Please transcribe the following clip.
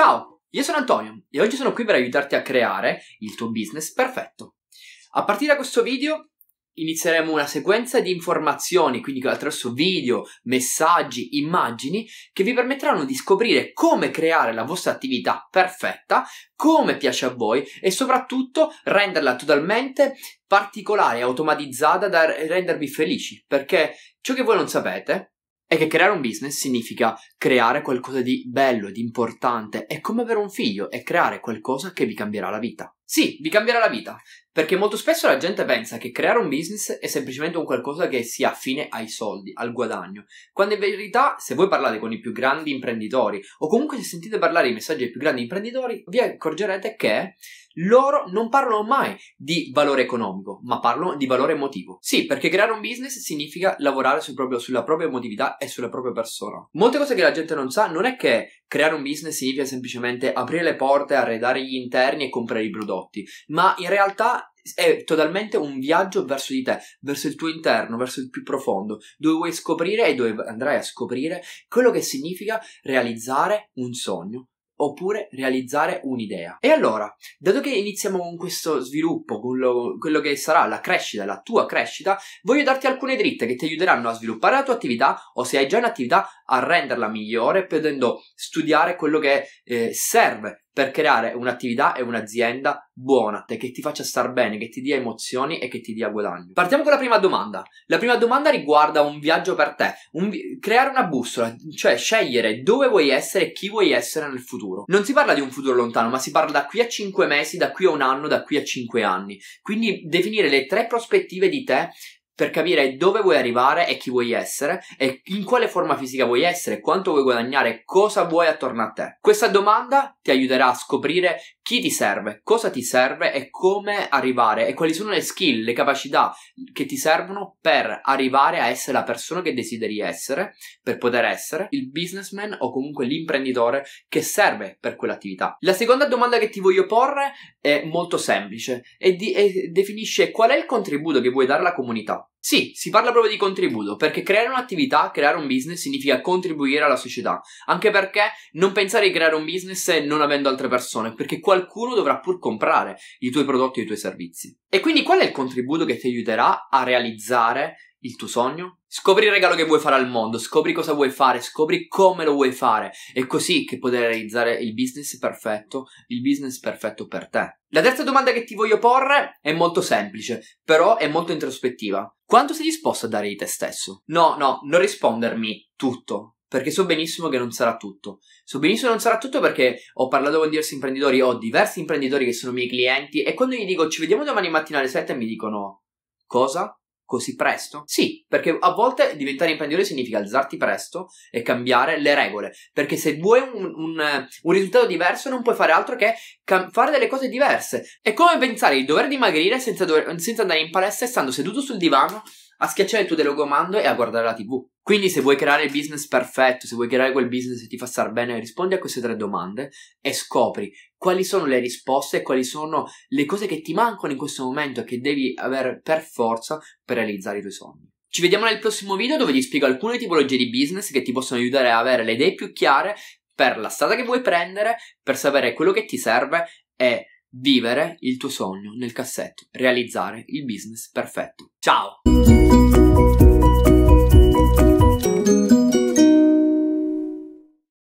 Ciao, io sono Antonio e oggi sono qui per aiutarti a creare il tuo business perfetto. A partire da questo video inizieremo una sequenza di informazioni, quindi attraverso video, messaggi, immagini, che vi permetteranno di scoprire come creare la vostra attività perfetta, come piace a voi e soprattutto renderla totalmente particolare, automatizzata da rendervi felici, perché ciò che voi non sapete è che creare un business significa creare qualcosa di bello, di importante, è come avere un figlio, è creare qualcosa che vi cambierà la vita. Sì, vi cambierà la vita, perché molto spesso la gente pensa che creare un business è semplicemente un qualcosa che sia affine ai soldi, al guadagno, quando in verità se voi parlate con i più grandi imprenditori o comunque se sentite parlare i messaggi dei più grandi imprenditori, vi accorgerete che loro non parlano mai di valore economico, ma parlano di valore emotivo. Sì, perché creare un business significa lavorare sul proprio, sulla propria emotività e sulla propria persona. Molte cose che la gente non sa non è che creare un business significa semplicemente aprire le porte, arredare gli interni e comprare i prodotti, ma in realtà è totalmente un viaggio verso di te, verso il tuo interno, verso il più profondo, dove vuoi scoprire e dove andrai a scoprire quello che significa realizzare un sogno oppure realizzare un'idea. E allora, dato che iniziamo con questo sviluppo, con lo, quello che sarà la crescita, la tua crescita, voglio darti alcune dritte che ti aiuteranno a sviluppare la tua attività o se hai già un'attività a renderla migliore, potendo studiare quello che eh, serve per creare un'attività e un'azienda buona, che ti faccia star bene, che ti dia emozioni e che ti dia guadagno. Partiamo con la prima domanda. La prima domanda riguarda un viaggio per te, un vi- creare una bussola, cioè scegliere dove vuoi essere e chi vuoi essere nel futuro. Non si parla di un futuro lontano, ma si parla da qui a 5 mesi, da qui a un anno, da qui a 5 anni. Quindi definire le tre prospettive di te per capire dove vuoi arrivare e chi vuoi essere e in quale forma fisica vuoi essere, quanto vuoi guadagnare, cosa vuoi attorno a te. Questa domanda ti aiuterà a scoprire chi ti serve, cosa ti serve e come arrivare e quali sono le skill, le capacità che ti servono per arrivare a essere la persona che desideri essere, per poter essere il businessman o comunque l'imprenditore che serve per quell'attività. La seconda domanda che ti voglio porre è molto semplice e, di- e definisce qual è il contributo che vuoi dare alla comunità. Sì, si parla proprio di contributo, perché creare un'attività, creare un business significa contribuire alla società, anche perché non pensare di creare un business non avendo altre persone, perché qualcuno dovrà pur comprare i tuoi prodotti e i tuoi servizi. E quindi qual è il contributo che ti aiuterà a realizzare il tuo sogno? Scopri il regalo che vuoi fare al mondo, scopri cosa vuoi fare, scopri come lo vuoi fare. È così che potrai realizzare il business perfetto, il business perfetto per te. La terza domanda che ti voglio porre è molto semplice, però è molto introspettiva. Quanto sei disposto a dare di te stesso? No, no, non rispondermi tutto, perché so benissimo che non sarà tutto. So benissimo che non sarà tutto perché ho parlato con diversi imprenditori, ho diversi imprenditori che sono miei clienti e quando gli dico ci vediamo domani mattina alle 7 mi dicono cosa? così presto? Sì, perché a volte diventare imprenditore significa alzarti presto e cambiare le regole, perché se vuoi un, un, un risultato diverso non puoi fare altro che cam- fare delle cose diverse. È come pensare di dover dimagrire senza, dover, senza andare in palestra e stando seduto sul divano a schiacciare il tuo telecomando e a guardare la TV. Quindi se vuoi creare il business perfetto, se vuoi creare quel business che ti fa star bene, rispondi a queste tre domande e scopri quali sono le risposte e quali sono le cose che ti mancano in questo momento e che devi avere per forza per realizzare i tuoi sogni. Ci vediamo nel prossimo video dove ti spiego alcune tipologie di business che ti possono aiutare a avere le idee più chiare per la strada che vuoi prendere, per sapere quello che ti serve e Vivere il tuo sogno nel cassetto, realizzare il business perfetto. Ciao!